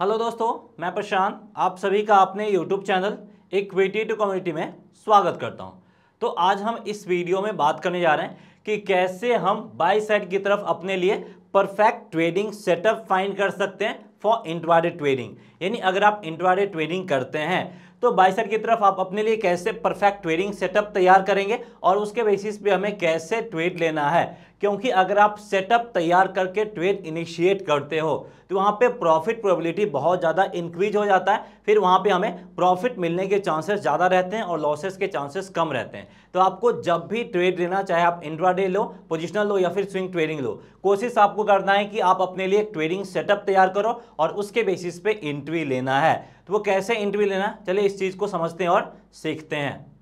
hello दोस्तों मैं प्रशांत आप सभी का अपने YouTube channel equity to community में स्वागत करता हूं तो आज हम इस वीडियो में बात करने जा रहे हैं कि कैसे हम बाई साइड की तरफ अपने लिए परफेक्ट ट्रेडिंग सेटअप फाइंड कर सकते हैं फॉर इंटवाडेड ट्रेडिंग यानी अगर आप इंटवाडेड ट्रेडिंग करते हैं तो बाई साइड की तरफ आप अपने लिए कैसे परफेक्ट ट्रेडिंग सेटअप तैयार करेंगे और उसके बेसिस पे हमें कैसे ट्रेड लेना है क्योंकि अगर आप सेटअप तैयार करके ट्रेड इनिशिएट करते हो तो वहाँ पे प्रॉफिट प्रोबेबिलिटी बहुत ज़्यादा इंक्रीज हो जाता है फिर वहाँ पे हमें प्रॉफिट मिलने के चांसेस ज़्यादा रहते हैं और लॉसेस के चांसेस कम रहते हैं तो आपको जब भी ट्रेड लेना चाहे आप इंट्राडे लो पोजिशनल लो या फिर स्विंग ट्रेडिंग लो कोशिश आपको करना है कि आप अपने लिए ट्रेडिंग सेटअप तैयार करो और उसके बेसिस पे इंट्री लेना है तो वो कैसे इंट्री लेना चलिए इस चीज़ को समझते हैं और सीखते हैं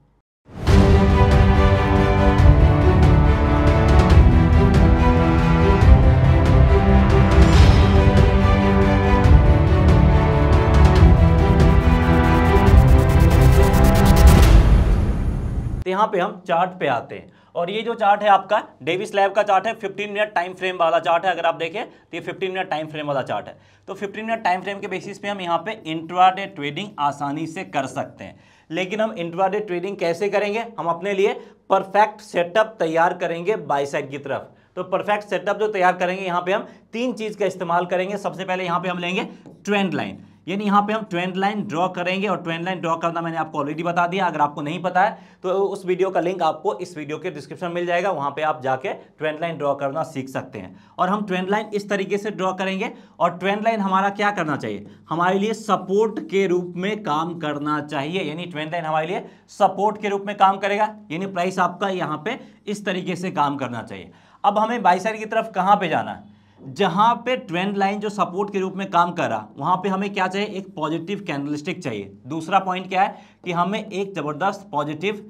यहाँ पे हम चार्ट पे आते हैं और ये जो चार्ट है आपका डेविस लैब का चार्ट है 15 मिनट टाइम फ्रेम वाला चार्ट है अगर आप देखें तो ये 15 मिनट टाइम फ्रेम वाला चार्ट है तो 15 मिनट टाइम फ्रेम के बेसिस पे हम यहाँ पे इंट्राडे ट्रेडिंग आसानी से कर सकते हैं लेकिन हम इंट्राडे ट्रेडिंग कैसे करेंगे हम अपने लिए परफेक्ट सेटअप तैयार करेंगे बाईसाइड की तरफ तो परफेक्ट सेटअप जो तैयार करेंगे यहाँ पे हम तीन चीज़ का इस्तेमाल करेंगे सबसे पहले यहाँ पे हम लेंगे ट्रेंड लाइन यानी यहाँ पे हम ट्रेंड लाइन ड्रॉ करेंगे और ट्रेंड लाइन ड्रॉ करना मैंने आपको ऑलरेडी बता दिया अगर आपको नहीं पता है तो उस वीडियो का लिंक आपको इस वीडियो के डिस्क्रिप्शन मिल जाएगा वहाँ पे आप जाके ट्रेंड लाइन ड्रॉ करना सीख सकते हैं और हम ट्रेंड लाइन इस तरीके से ड्रॉ करेंगे और ट्रेंड लाइन हमारा क्या करना चाहिए हमारे लिए सपोर्ट के रूप में काम करना चाहिए यानी ट्रेंड लाइन हमारे लिए सपोर्ट के रूप में काम करेगा यानी प्राइस आपका यहाँ पे इस तरीके से काम करना चाहिए अब हमें बाईसाइड की तरफ कहाँ पर जाना है जहां पे ट्रेंड लाइन जो सपोर्ट के रूप में काम कर रहा वहां पे हमें क्या चाहिए एक पॉजिटिव स्टिक चाहिए दूसरा पॉइंट क्या है कि हमें एक ज़बरदस्त पॉजिटिव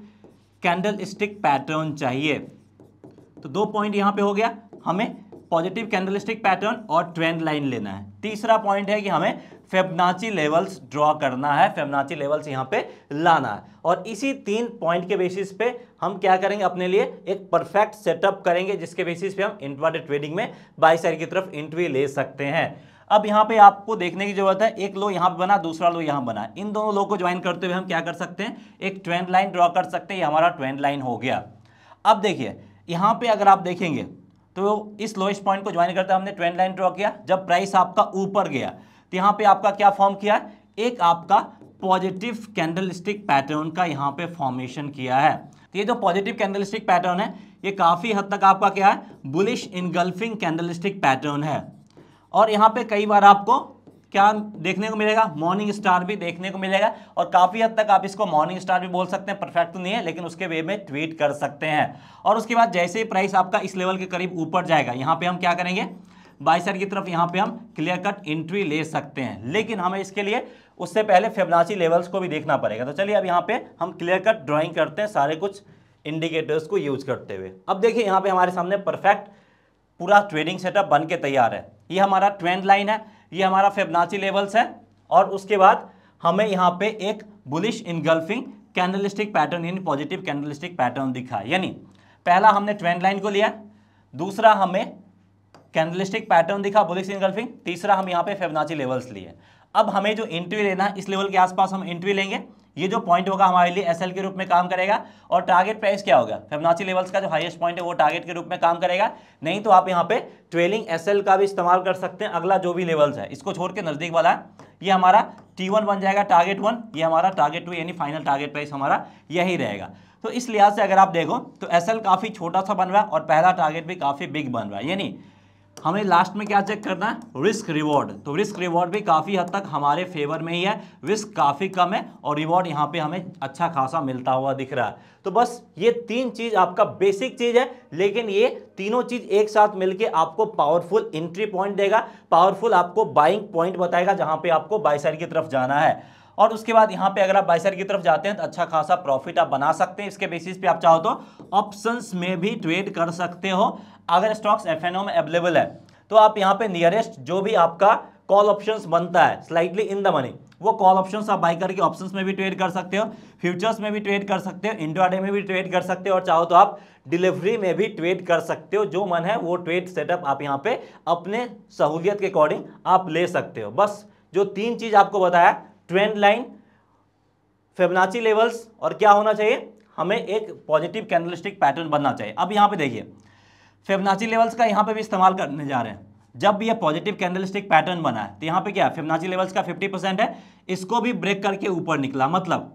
स्टिक पैटर्न चाहिए तो दो पॉइंट यहां पे हो गया हमें पॉजिटिव कैंडलस्टिक पैटर्न और ट्रेंड लाइन लेना है तीसरा पॉइंट है कि हमें फेबनाची लेवल्स ड्रॉ करना है फेबनाची लेवल्स यहाँ पे लाना है और इसी तीन पॉइंट के बेसिस पे हम क्या करेंगे अपने लिए एक परफेक्ट सेटअप करेंगे जिसके बेसिस पे हम इंट्राडे ट्रेडिंग में बाई साइड की तरफ इंट्री ले सकते हैं अब यहाँ पे आपको देखने की जरूरत है एक लो यहाँ पे बना दूसरा लो यहाँ बना इन दोनों लो को ज्वाइन करते हुए हम क्या कर सकते हैं एक ट्रेंड लाइन ड्रॉ कर सकते हैं ये हमारा ट्रेंड लाइन हो गया अब देखिए यहाँ पे अगर आप देखेंगे तो इस लोएस्ट पॉइंट को ज्वाइन करते हमने ट्रेंड लाइन ड्रॉ किया जब प्राइस आपका ऊपर गया तो यहां पे आपका क्या फॉर्म किया है एक आपका पॉजिटिव कैंडलस्टिक पैटर्न का यहां पे फॉर्मेशन किया है तो ये जो पॉजिटिव कैंडलस्टिक पैटर्न है ये काफ़ी हद तक आपका क्या है बुलिश इनगल्फिंग कैंडलस्टिक पैटर्न है और यहां पर कई बार आपको क्या देखने को मिलेगा मॉर्निंग स्टार भी देखने को मिलेगा और काफ़ी हद तक आप इसको मॉर्निंग स्टार भी बोल सकते हैं परफेक्ट तो नहीं है लेकिन उसके वे में ट्वीट कर सकते हैं और उसके बाद जैसे ही प्राइस आपका इस लेवल के करीब ऊपर जाएगा यहां पे हम क्या करेंगे बाइसर की तरफ यहाँ पे हम क्लियर कट एंट्री ले सकते हैं लेकिन हमें इसके लिए उससे पहले फेबनाची लेवल्स को भी देखना पड़ेगा तो चलिए अब यहाँ पे हम क्लियर कट ड्राइंग करते हैं सारे कुछ इंडिकेटर्स को यूज करते हुए अब देखिए यहाँ पे हमारे सामने परफेक्ट पूरा ट्रेडिंग सेटअप बन के तैयार है ये हमारा ट्रेंड लाइन है ये हमारा फेबनाची लेवल्स है और उसके बाद हमें यहाँ पे एक बुलिश इनगल्फिंग कैंडलिस्टिक पैटर्न यानी पॉजिटिव कैंडलिस्टिक पैटर्न दिखा यानी पहला हमने ट्रेंड लाइन को लिया दूसरा हमें कैंडलिस्टिक पैटर्न दिखा बुलिक्स इनगल्फिंग तीसरा हम यहाँ पे फेबनाची लेवल्स लिए अब हमें जो इंट्री लेना है इस लेवल के आसपास हम इंट्री लेंगे ये जो पॉइंट होगा हमारे लिए एसएल के रूप में काम करेगा और टारगेट प्राइस क्या होगा फेबनाची लेवल्स का जो हाईएस्ट पॉइंट है वो टारगेट के रूप में काम करेगा नहीं तो आप यहाँ पे ट्रेलिंग एसएल का भी इस्तेमाल कर सकते हैं अगला जो भी लेवल्स है इसको छोड़ के नज़दीक वाला ये हमारा टी वन बन जाएगा टारगेट वन ये हमारा टारगेट टू यानी फाइनल टारगेट प्राइस हमारा यही रहेगा तो इस लिहाज से अगर आप देखो तो एसएल काफ़ी छोटा सा बन रहा है और पहला टारगेट भी काफ़ी बिग बन रहा है यानी हमें लास्ट में क्या चेक करना है रिस्क रिवॉर्ड तो रिस्क रिवॉर्ड भी काफ़ी हद तक हमारे फेवर में ही है रिस्क काफ़ी कम है और रिवॉर्ड यहाँ पे हमें अच्छा खासा मिलता हुआ दिख रहा है तो बस ये तीन चीज़ आपका बेसिक चीज़ है लेकिन ये तीनों चीज़ एक साथ मिलके आपको पावरफुल एंट्री पॉइंट देगा पावरफुल आपको बाइंग पॉइंट बताएगा जहाँ पर आपको बाईसाइड की तरफ जाना है और उसके बाद यहाँ पे अगर आप बाइसर की तरफ जाते हैं तो अच्छा खासा प्रॉफिट आप बना सकते हैं इसके बेसिस पे आप चाहो तो ऑप्शंस में भी ट्रेड कर सकते हो अगर स्टॉक्स एफ में अवेलेबल है तो आप यहाँ पे नियरेस्ट जो भी आपका कॉल ऑप्शंस बनता है स्लाइटली इन द मनी वो कॉल ऑप्शंस आप बाई करके ऑप्शंस में भी ट्रेड कर सकते हो फ्यूचर्स में भी ट्रेड कर सकते हो इंट्राडे में भी ट्रेड कर सकते हो और चाहो तो आप डिलीवरी में भी ट्रेड कर सकते हो जो मन है वो ट्रेड सेटअप आप यहाँ पे अपने सहूलियत के अकॉर्डिंग आप ले सकते हो बस जो तीन चीज़ आपको बताया ट्रेंड लाइन फेबनाची लेवल्स और क्या होना चाहिए हमें एक पॉजिटिव कैंडलिस्टिक पैटर्न बनना चाहिए अब यहाँ पे देखिए फेबनाची लेवल्स का यहाँ पे भी इस्तेमाल करने जा रहे हैं जब ये पॉजिटिव कैंडलिस्टिक पैटर्न बना है तो यहाँ पे क्या है फेबनाची लेवल्स का 50 परसेंट है इसको भी ब्रेक करके ऊपर निकला मतलब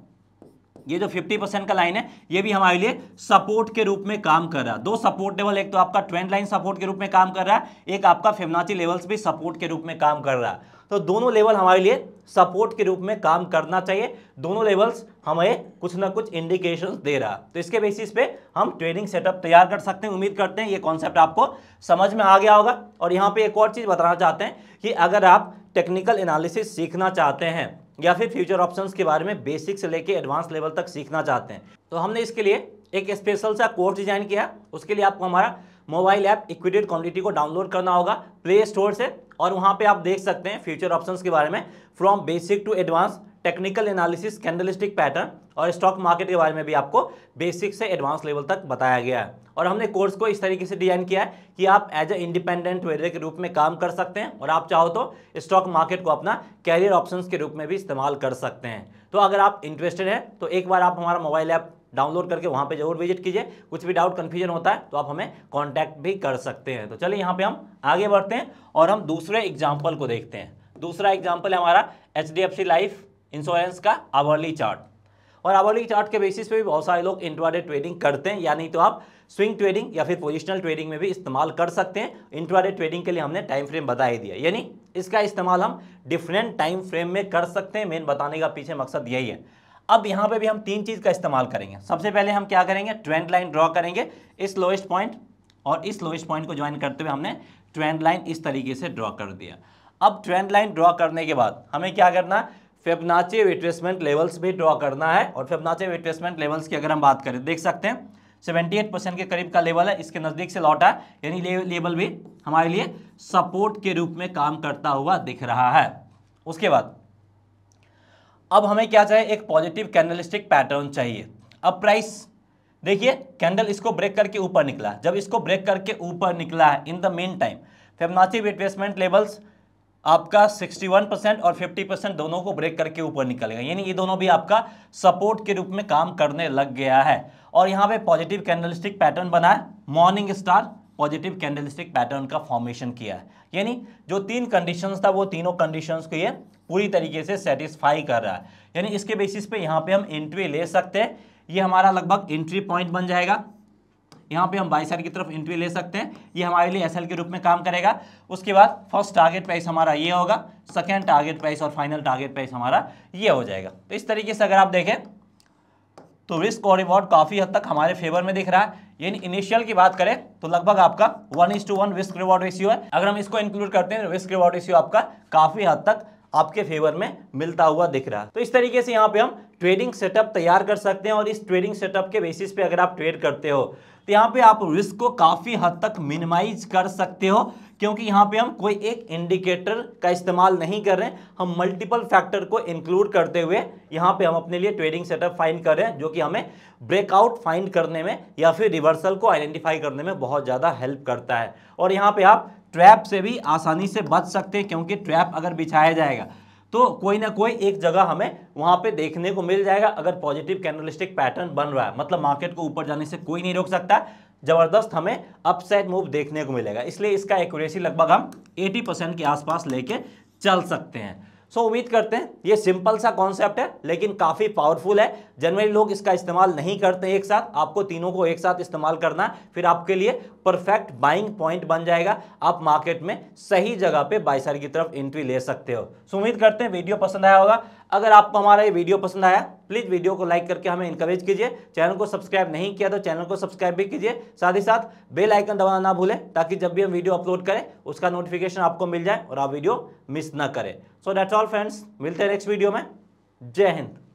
ये जो 50 परसेंट का लाइन है ये भी हमारे लिए सपोर्ट के रूप में काम कर रहा है दो सपोर्ट लेवल एक तो आपका ट्रेंड लाइन सपोर्ट के रूप में काम कर रहा है एक आपका फेमनाची लेवल्स भी सपोर्ट के रूप में काम कर रहा है तो दोनों लेवल हमारे लिए सपोर्ट के रूप में काम करना चाहिए दोनों लेवल्स हमें कुछ ना कुछ इंडिकेशन दे रहा तो इसके बेसिस पे हम ट्रेडिंग सेटअप तैयार कर सकते हैं उम्मीद करते हैं ये कॉन्सेप्ट आपको समझ में आ गया होगा और यहाँ पे एक और चीज़ बताना चाहते हैं कि अगर आप टेक्निकल एनालिसिस सीखना चाहते हैं या फिर फ्यूचर ऑप्शंस के बारे में बेसिक से लेके एडवांस लेवल तक सीखना चाहते हैं तो हमने इसके लिए एक स्पेशल सा कोर्स डिजाइन किया उसके लिए आपको हमारा मोबाइल ऐप इक्विटेड कॉम्युनिटी को डाउनलोड करना होगा प्ले स्टोर से और वहाँ पे आप देख सकते हैं फ्यूचर ऑप्शंस के बारे में from basic to advance technical analysis candlestick pattern और स्टॉक मार्केट के बारे में भी आपको बेसिक से एडवांस लेवल तक बताया गया है और हमने कोर्स को इस तरीके से डिजाइन किया है कि आप एज ए इंडिपेंडेंट वेडर के रूप में काम कर सकते हैं और आप चाहो तो स्टॉक मार्केट को अपना कैरियर ऑप्शंस के रूप में भी इस्तेमाल कर सकते हैं तो अगर आप इंटरेस्टेड हैं तो एक बार आप हमारा मोबाइल ऐप डाउनलोड करके वहाँ पर जरूर विजिट कीजिए कुछ भी डाउट कन्फ्यूजन होता है तो आप हमें कॉन्टैक्ट भी कर सकते हैं तो चलिए यहाँ पर हम आगे बढ़ते हैं और हम दूसरे एग्जाम्पल को देखते हैं दूसरा एग्जाम्पल है हमारा H D F C life insurance का आवर्ली चार्ट और आवर्ली चार्ट के बेसिस पे भी बहुत सारे लोग इंट्राडे ट्रेडिंग करते हैं यानी तो आप स्विंग ट्रेडिंग या फिर पोजिशनल ट्रेडिंग में भी इस्तेमाल कर सकते हैं इंट्राडे ट्रेडिंग के लिए हमने टाइम फ्रेम बता ही दिया यानी इसका इस्तेमाल हम डिफरेंट टाइम फ्रेम में कर सकते हैं मेन बताने का पीछे मकसद यही है अब यहाँ पे भी हम तीन चीज़ का इस्तेमाल करेंगे सबसे पहले हम क्या करेंगे ट्रेंड लाइन ड्रॉ करेंगे इस लोएस्ट पॉइंट और इस लोएस्ट पॉइंट को ज्वाइन करते हुए हमने ट्रेंड लाइन इस तरीके से ड्रॉ कर दिया अब ट्रेंड लाइन ड्रॉ करने के बाद हमें क्या करना फेबनाचे रिट्रेसमेंट लेवल्स भी ड्रॉ करना है और फेबनाचे रिट्रेसमेंट लेवल्स की अगर हम बात करें देख सकते हैं 78 परसेंट के करीब का लेवल है इसके नज़दीक से लौटा है यानी ले, लेवल भी हमारे लिए सपोर्ट के रूप में काम करता हुआ दिख रहा है उसके बाद अब हमें क्या चाहिए एक पॉजिटिव कैंडलिस्टिक पैटर्न चाहिए अब प्राइस देखिए कैंडल इसको ब्रेक करके ऊपर निकला जब इसको ब्रेक करके ऊपर निकला है in the meantime Fibonacci retracement levels आपका 61 परसेंट और 50 परसेंट दोनों को ब्रेक करके ऊपर निकलेगा यानी ये दोनों भी आपका सपोर्ट के रूप में काम करने लग गया है और यहाँ पे पॉजिटिव कैंडलिस्टिक पैटर्न बना है morning star positive candlestick pattern का फॉर्मेशन किया है यानी जो तीन कंडीशंस था वो तीनों कंडीशंस को ये पूरी तरीके से सेटिस्फाई कर रहा है यानी इसके बेसिस पे यहाँ पे हम एंट्री ले सकते हैं ये हमारा लगभग एंट्री पॉइंट बन जाएगा यहाँ पे हम बाई साइड की तरफ एंट्री ले सकते हैं ये हमारे लिए एसएल के रूप में काम करेगा उसके बाद फर्स्ट टारगेट प्राइस हमारा ये होगा सेकेंड टारगेट प्राइस और फाइनल टारगेट प्राइस हमारा ये हो जाएगा तो इस तरीके से अगर आप देखें तो रिस्क और रिवॉर्ड काफ़ी हद तक हमारे फेवर में दिख रहा है यानी इनिशियल की बात करें तो लगभग आपका one is to one risk reward ratio है अगर हम इसको इंक्लूड करते हैं तो रिस्क रिवॉर्ड रेशियो आपका काफ़ी हद तक आपके फेवर में मिलता हुआ दिख रहा है तो इस तरीके से यहाँ पे हम ट्रेडिंग सेटअप तैयार कर सकते हैं और इस ट्रेडिंग सेटअप के बेसिस पे अगर आप ट्रेड करते हो तो यहाँ पे आप रिस्क को काफ़ी हद तक मिनिमाइज कर सकते हो क्योंकि यहाँ पे हम कोई एक इंडिकेटर का इस्तेमाल नहीं कर रहे हैं हम मल्टीपल फैक्टर को इंक्लूड करते हुए यहाँ पे हम अपने लिए ट्रेडिंग सेटअप फाइंड कर रहे हैं जो कि हमें ब्रेकआउट फाइंड करने में या फिर रिवर्सल को आइडेंटिफाई करने में बहुत ज़्यादा हेल्प करता है और यहाँ पे आप ट्रैप से भी आसानी से बच सकते हैं क्योंकि ट्रैप अगर बिछाया जाएगा तो कोई ना कोई एक जगह हमें वहाँ पे देखने को मिल जाएगा अगर पॉजिटिव कैनलिस्टिक पैटर्न बन रहा है मतलब मार्केट को ऊपर जाने से कोई नहीं रोक सकता ज़बरदस्त हमें अपसाइड मूव देखने को मिलेगा इसलिए इसका एक्यूरेसी लगभग हम 80 परसेंट के आसपास लेके चल सकते हैं सो so, उम्मीद करते हैं ये सिंपल सा कॉन्सेप्ट है लेकिन काफ़ी पावरफुल है जनरली लोग इसका इस्तेमाल नहीं करते एक साथ आपको तीनों को एक साथ इस्तेमाल करना फिर आपके लिए परफेक्ट बाइंग पॉइंट बन जाएगा आप मार्केट में सही जगह पे बाइसर की तरफ एंट्री ले सकते हो सो उम्मीद करते हैं वीडियो पसंद आया होगा अगर आपको हमारा ये वीडियो पसंद आया प्लीज़ वीडियो को लाइक करके हमें इंकरेज कीजिए चैनल को सब्सक्राइब नहीं किया तो चैनल को सब्सक्राइब भी कीजिए साथ ही साथ बेल आइकन दबाना ना भूलें ताकि जब भी हम वीडियो अपलोड करें उसका नोटिफिकेशन आपको मिल जाए और आप वीडियो मिस ना करें सो डेट्स ऑल फ्रेंड्स मिलते हैं नेक्स्ट वीडियो में जय हिंद